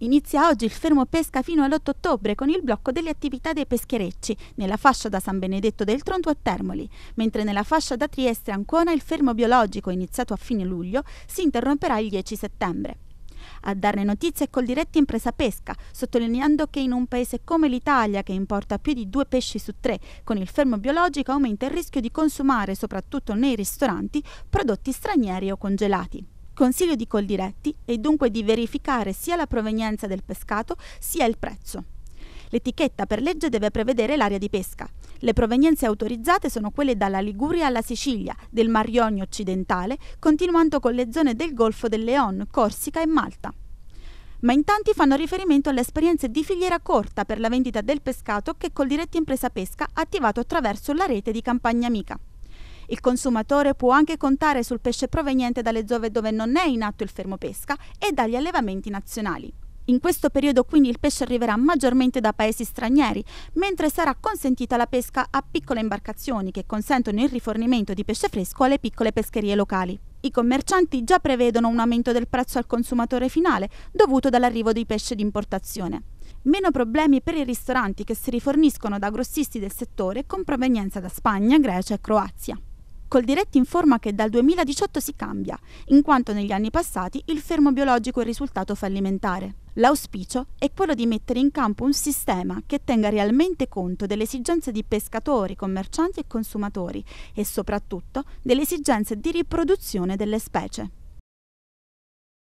Inizia oggi il fermo pesca fino all'8 ottobre con il blocco delle attività dei pescherecci nella fascia da San Benedetto del Tronto a Termoli, mentre nella fascia da Trieste a Ancona il fermo biologico iniziato a fine luglio si interromperà il 10 settembre. A darne notizie è col diretto Impresa Pesca, sottolineando che in un paese come l'Italia, che importa più di due pesci su tre, con il fermo biologico aumenta il rischio di consumare, soprattutto nei ristoranti, prodotti stranieri o congelati. Consiglio di Coldiretti è dunque di verificare sia la provenienza del pescato sia il prezzo. L'etichetta per legge deve prevedere l'area di pesca. Le provenienze autorizzate sono quelle dalla Liguria alla Sicilia, del Mar Ionio occidentale, continuando con le zone del Golfo del Leon, Corsica e Malta. Ma in tanti fanno riferimento alle esperienze di filiera corta per la vendita del pescato che Coldiretti Impresa Pesca ha attivato attraverso la rete di Campagna Amica. Il consumatore può anche contare sul pesce proveniente dalle zone dove non è in atto il fermo pesca e dagli allevamenti nazionali. In questo periodo quindi il pesce arriverà maggiormente da paesi stranieri, mentre sarà consentita la pesca a piccole imbarcazioni che consentono il rifornimento di pesce fresco alle piccole pescherie locali. I commercianti già prevedono un aumento del prezzo al consumatore finale dovuto dall'arrivo dei pesci di importazione. Meno problemi per i ristoranti che si riforniscono da grossisti del settore con provenienza da Spagna, Grecia e Croazia. Col diretto informa che dal 2018 si cambia, in quanto negli anni passati il fermo biologico è risultato fallimentare. L'auspicio è quello di mettere in campo un sistema che tenga realmente conto delle esigenze di pescatori, commercianti e consumatori e soprattutto delle esigenze di riproduzione delle specie.